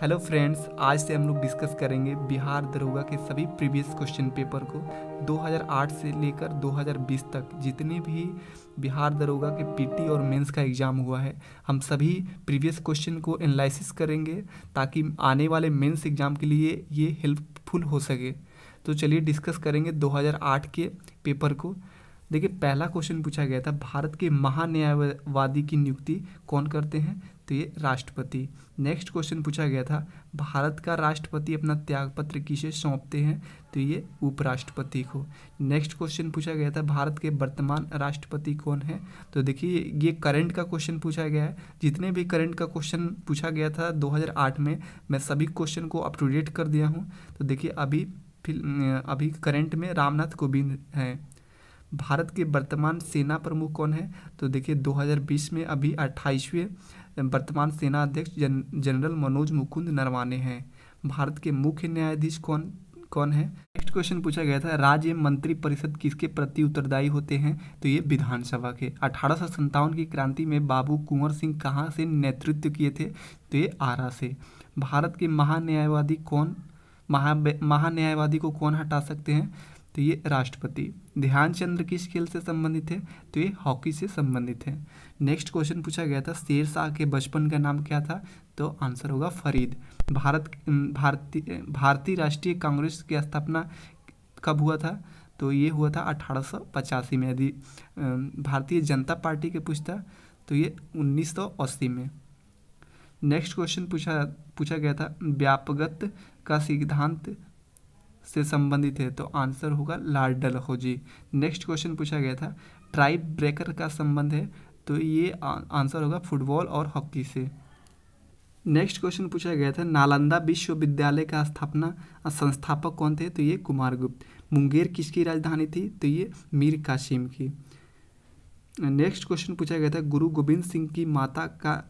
hello friends आज से हम लोग डिस्कस करेंगे बिहार दरोगा के सभी प्रीवियस क्वेश्चन पेपर को 2008 से लेकर 2020 तक जितने भी बिहार दरोगा के पीटी और मेंस का एग्ज़ाम हुआ है हम सभी प्रीवियस क्वेश्चन को एनालिसिस करेंगे ताकि आने वाले मेंस एग्ज़ाम के लिए ये हेल्पफुल हो सके तो चलिए डिस्कस करेंगे 2008 के पेपर को देखिए पहला क्वेश्चन पूछा गया था भारत के महान्यायवादी की नियुक्ति कौन करते हैं तो ये राष्ट्रपति नेक्स्ट क्वेश्चन पूछा गया था भारत का राष्ट्रपति अपना त्यागपत्र किसे सौंपते हैं तो ये उपराष्ट्रपति को नेक्स्ट क्वेश्चन पूछा गया था भारत के वर्तमान राष्ट्रपति कौन है तो देखिए ये करंट का क्वेश्चन पूछा गया है जितने भी करंट का क्वेश्चन पूछा गया था 2008 में मैं सभी क्वेश्चन को अप टू डेट कर दिया हूँ तो देखिए अभी फिर अभी करंट में रामनाथ कोविंद हैं भारत के वर्तमान सेना प्रमुख कौन है तो देखिए 2020 में अभी अट्ठाईसवें वर्तमान सेना अध्यक्ष जन जनरल मनोज मुकुंद नरवाने हैं भारत के मुख्य न्यायाधीश कौन कौन है नेक्स्ट क्वेश्चन पूछा गया था राज्य मंत्री परिषद किसके प्रति उत्तरदायी होते हैं तो ये विधानसभा के अठारह की क्रांति में बाबू कुंवर सिंह कहाँ से नेतृत्व किए थे तो ये आरा से भारत के महान्यायवादी कौन महा महान्यायवादी को कौन हटा सकते हैं तो ये राष्ट्रपति ध्यान चंद्र किस खेल से संबंधित है तो ये हॉकी से संबंधित है नेक्स्ट क्वेश्चन पूछा गया था शेर शाह के बचपन का नाम क्या था तो आंसर होगा फरीद भारत भारतीय भारतीय राष्ट्रीय कांग्रेस की स्थापना कब हुआ था तो ये हुआ था अठारह में यदि भारतीय जनता पार्टी के पूछता तो ये उन्नीस में नेक्स्ट क्वेश्चन पूछा पूछा गया था व्यापगत का सिद्धांत से संबंधित है तो आंसर होगा लार्ड डलहौजी नेक्स्ट क्वेश्चन पूछा गया था ट्राइब ब्रेकर का संबंध है तो ये आंसर होगा फुटबॉल और हॉकी से नेक्स्ट क्वेश्चन पूछा गया था नालंदा विश्वविद्यालय का स्थापना संस्थापक कौन थे तो ये कुमार गुप्त मुंगेर किसकी राजधानी थी तो ये मीर कासिम की नेक्स्ट क्वेश्चन पूछा गया था गुरु गोविंद सिंह की माता का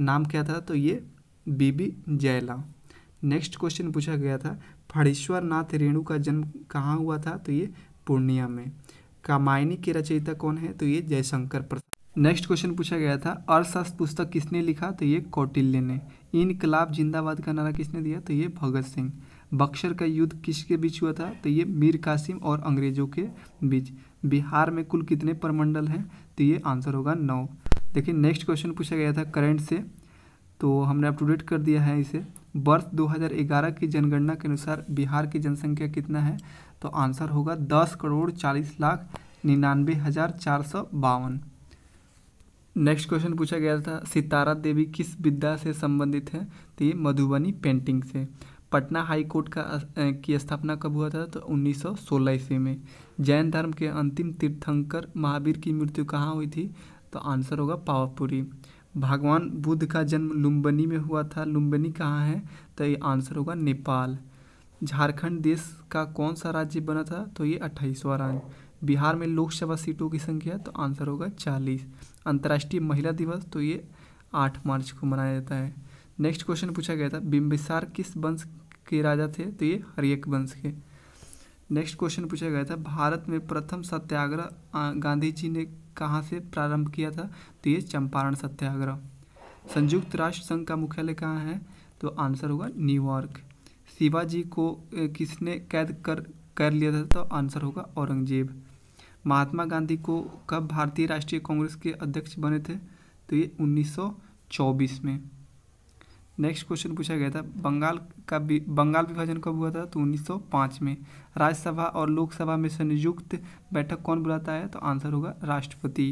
नाम क्या था तो ये बीबी जयला नेक्स्ट क्वेश्चन पूछा गया था फणीश्वर नाथ रेणु का जन्म कहाँ हुआ था तो ये पूर्णिया में कामायनी के रचयिता कौन है तो ये जयशंकर प्रसाद नेक्स्ट क्वेश्चन पूछा गया था अर्थशास्त्र पुस्तक किसने लिखा तो ये कौटिल्य ने इनकलाब जिंदाबाद का नारा किसने दिया तो ये भगत सिंह बक्सर का युद्ध किसके बीच हुआ था तो ये मीर कासिम और अंग्रेजों के बीच बिहार में कुल कितने परमंडल हैं तो ये आंसर होगा नौ देखिए नेक्स्ट क्वेश्चन पूछा गया था करंट से तो हमने अप कर दिया है इसे वर्ष 2011 की जनगणना के अनुसार बिहार की जनसंख्या कितना है तो आंसर होगा दस करोड़ चालीस लाख निन्यानवे हज़ार चार सौ बावन नेक्स्ट क्वेश्चन पूछा गया था सितारा देवी किस विद्या से संबंधित है तो ये मधुबनी पेंटिंग से पटना हाई कोर्ट का की स्थापना कब हुआ था तो 1916 ईस्वी में जैन धर्म के अंतिम तीर्थंकर महावीर की मृत्यु कहाँ हुई थी तो आंसर होगा पावापुरी भगवान बुद्ध का जन्म लुम्बनी में हुआ था लुम्बनी कहाँ है तो ये आंसर होगा नेपाल झारखंड देश का कौन सा राज्य बना था तो ये अट्ठाईसवा राज्य बिहार में लोकसभा सीटों की संख्या तो आंसर होगा चालीस अंतर्राष्ट्रीय महिला दिवस तो ये आठ मार्च को मनाया जाता है नेक्स्ट क्वेश्चन पूछा गया था बिम्बिसार किस वंश के राजा थे तो ये हरियक वंश के नेक्स्ट क्वेश्चन पूछा गया था भारत में प्रथम सत्याग्रह गांधी जी ने कहाँ से प्रारंभ किया था तो ये चंपारण सत्याग्रह संयुक्त राष्ट्र संघ का मुख्यालय कहाँ है तो आंसर होगा न्यूयॉर्क शिवाजी को किसने कैद कर कर लिया था तो आंसर होगा औरंगजेब महात्मा गांधी को कब भारतीय राष्ट्रीय कांग्रेस के अध्यक्ष बने थे तो ये 1924 में नेक्स्ट क्वेश्चन पूछा गया था बंगाल का बंगाल विभाजन कब हुआ था तो 1905 में राज्यसभा और लोकसभा में संयुक्त बैठक कौन बुलाता है तो आंसर होगा राष्ट्रपति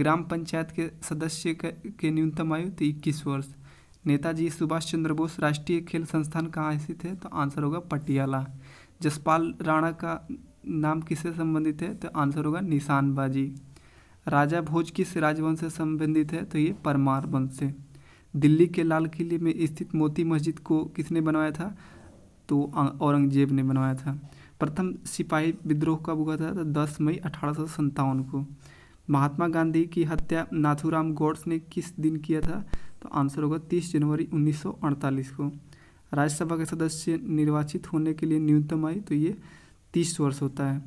ग्राम पंचायत के सदस्य के न्यूनतम आयु तो इक्कीस वर्ष नेताजी सुभाष चंद्र बोस राष्ट्रीय खेल संस्थान कहाँ स्थित है तो आंसर होगा पटियाला जसपाल राणा का नाम किससे संबंधित है तो आंसर होगा निशानबाजी राजा भोज किस राजवंश से संबंधित है तो ये परमार वंश से दिल्ली के लाल किले में स्थित मोती मस्जिद को किसने बनवाया था तो औरंगजेब ने बनवाया था प्रथम सिपाही विद्रोह कब हुआ था तो दस मई अठारह को महात्मा गांधी की हत्या नाथुराम गौड्स ने किस दिन किया था तो आंसर होगा 30 जनवरी 1948 को राज्यसभा के सदस्य निर्वाचित होने के लिए न्यूनतम आयु तो ये तीस वर्ष होता है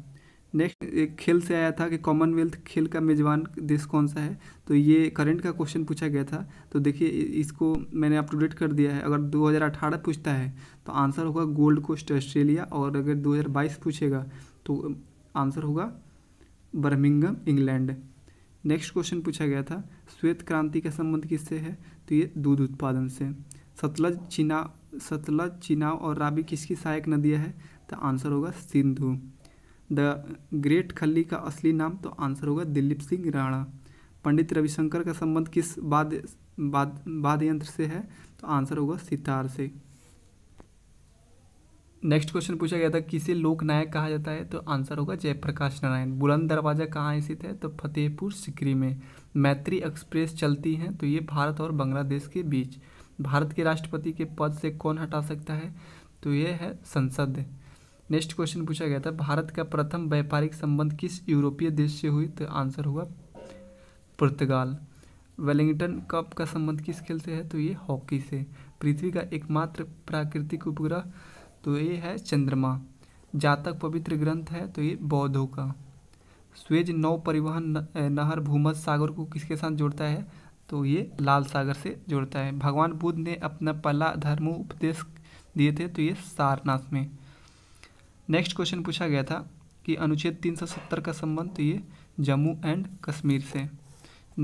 एक खेल से आया था कि कॉमनवेल्थ खेल का मेज़बान देश कौन सा है तो ये करंट का क्वेश्चन पूछा गया था तो देखिए इसको मैंने अप टू डेट कर दिया है अगर 2018 पूछता है तो आंसर होगा गोल्ड कोस्ट ऑस्ट्रेलिया और अगर 2022 पूछेगा तो आंसर होगा बर्मिंगम इंग्लैंड नेक्स्ट क्वेश्चन पूछा गया था श्वेत क्रांति का संबंध किससे है तो ये दूध उत्पादन से सतलज चिनाव सतलज चिनाव और राबी किसकी सहायक नदियाँ है तो आंसर होगा सिंधु द ग्रेट खल्ली का असली नाम तो आंसर होगा दिलीप सिंह राणा पंडित रविशंकर का संबंध किस वाद वाद यंत्र से है तो आंसर होगा सितार से नेक्स्ट क्वेश्चन पूछा गया था किसे लोकनायक कहा जाता है तो आंसर होगा जयप्रकाश नारायण बुलंद दरवाज़ा कहाँ स्थित है तो फतेहपुर सिकरी में मैत्री एक्सप्रेस चलती हैं तो ये भारत और बांग्लादेश के बीच भारत के राष्ट्रपति के पद से कौन हटा सकता है तो ये है संसद नेक्स्ट क्वेश्चन पूछा गया था भारत का प्रथम व्यापारिक संबंध किस यूरोपीय देश से हुई तो आंसर हुआ पुर्तगाल वेलिंगटन कप का संबंध किस खेल से है तो ये हॉकी से पृथ्वी का एकमात्र प्राकृतिक उपग्रह तो ये है चंद्रमा जातक पवित्र ग्रंथ है तो ये बौद्धों का स्वेज नौ परिवहन नहर भूमध सागर को किसके साथ जोड़ता है तो ये लाल सागर से जोड़ता है भगवान बुद्ध ने अपना पहला धर्म उपदेश दिए थे तो ये सारनाथ में नेक्स्ट क्वेश्चन पूछा गया था कि अनुच्छेद 370 का संबंध तो ये जम्मू एंड कश्मीर से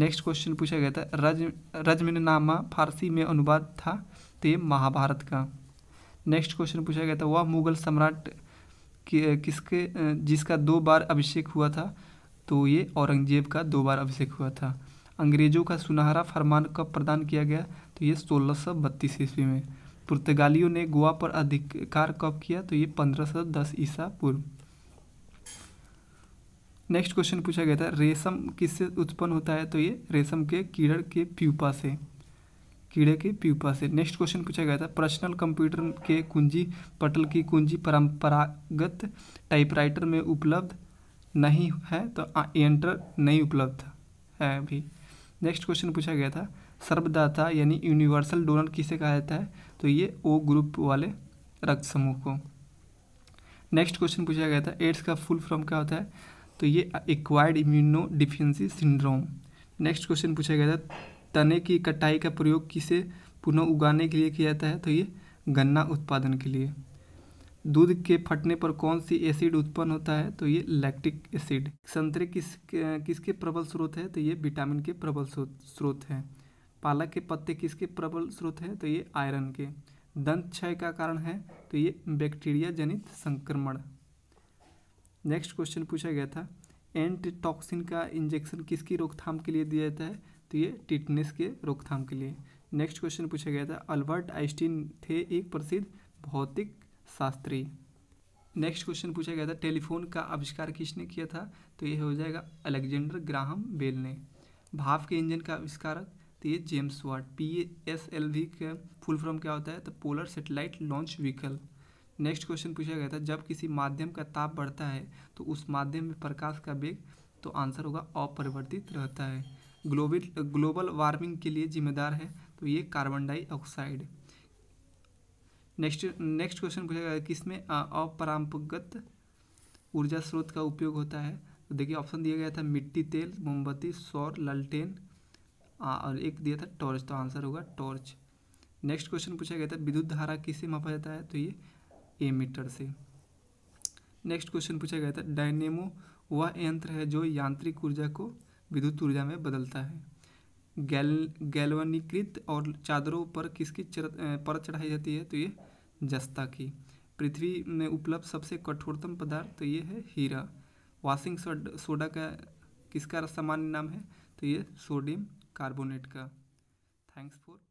नेक्स्ट क्वेश्चन पूछा गया था रज रजमिननामा फारसी में अनुवाद था तो ये महाभारत का नेक्स्ट क्वेश्चन पूछा गया था वह मुगल सम्राट किसके जिसका दो बार अभिषेक हुआ था तो ये औरंगजेब का दो बार अभिषेक हुआ था अंग्रेज़ों का सुनहरा फरमान कब प्रदान किया गया तो ये सोलह सौ बत्तीस ईस्वी में पुर्तगालियों ने गोवा पर अधिकार कब किया तो ये पंद्रह सौ दस ईसा पूर्व नेक्स्ट क्वेश्चन पूछा गया था रेशम किससे उत्पन्न होता है तो ये रेशम के कीड़े के प्यूपा से कीड़े के प्यूपा से नेक्स्ट क्वेश्चन पूछा गया था पर्सनल कंप्यूटर के कुंजी पटल की कुंजी परंपरागत टाइपराइटर में उपलब्ध नहीं है तो एंटर नहीं उपलब्ध है अभी नेक्स्ट क्वेश्चन पूछा गया था सर्वदाता यानी यूनिवर्सल डोनर किसे कहा जाता है तो ये ओ ग्रुप वाले रक्त समूह को नेक्स्ट क्वेश्चन पूछा गया था एड्स का फुल फॉर्म क्या होता है तो ये acquired immunodeficiency syndrome next question पूछा गया था तने की कटाई का प्रयोग किसे पुनः उगाने के लिए किया जाता है तो ये गन्ना उत्पादन के लिए दूध के फटने पर कौन सी एसिड उत्पन्न होता है तो ये लैक्टिक एसिड संतरे किस किसके प्रबल स्रोत है तो ये विटामिन के प्रबल स्रोत हैं पालक के पत्ते किसके प्रबल स्रोत हैं तो ये आयरन के दंत क्षय का कारण है तो ये बैक्टीरिया जनित संक्रमण नेक्स्ट क्वेश्चन पूछा गया था एंटीटॉक्सिन का इंजेक्शन किसकी रोकथाम के लिए दिया जाता है तो ये टिटनेस के रोकथाम के लिए नेक्स्ट क्वेश्चन पूछा गया था अल्बर्ट आइंस्टीन थे एक प्रसिद्ध भौतिक शास्त्री नेक्स्ट क्वेश्चन पूछा गया था टेलीफोन का आविष्कार किसने किया था तो ये हो जाएगा अलेक्जेंडर ग्राहम बेल ने भाप के इंजन का आविष्कारक तो ये James Watt P S L V का फुल फॉर्म क्या होता है तो polar satellite launch vehicle next question पूछा गया था जब किसी माध्यम का ताप बढ़ता है तो उस माध्यम में प्रकाश का वेग तो आंसर होगा अपरिवर्तित रहता है ग्लोबल ग्लोबल वार्मिंग के लिए जिम्मेदार है तो ये carbon dioxide next next question पूछा गया किसमें अपरामपगत ऊर्जा स्रोत का उपयोग होता है तो देखिए ऑप्शन दिया गया था मिट्टी तेल मोमबत्ती सौर लालटेन आ, और एक दिया था टॉर्च तो आंसर होगा टॉर्च नेक्स्ट क्वेश्चन पूछा गया था विद्युत धारा किससे मापा जाता है तो ये ए मीटर से नेक्स्ट क्वेश्चन पूछा गया था डायनेमो वह यंत्र है जो यांत्रिक ऊर्जा को विद्युत ऊर्जा में बदलता है गैल गैलवनीकृत और चादरों पर किसकी परत चढ़ाई जाती है तो ये जस्ता की पृथ्वी में उपलब्ध सबसे कठोरतम पदार्थ तो ये है हीरा वॉशिंग सोडा का किसका सामान्य नाम है तो ये सोडियम कार्बोनेट का थैंक्स फॉर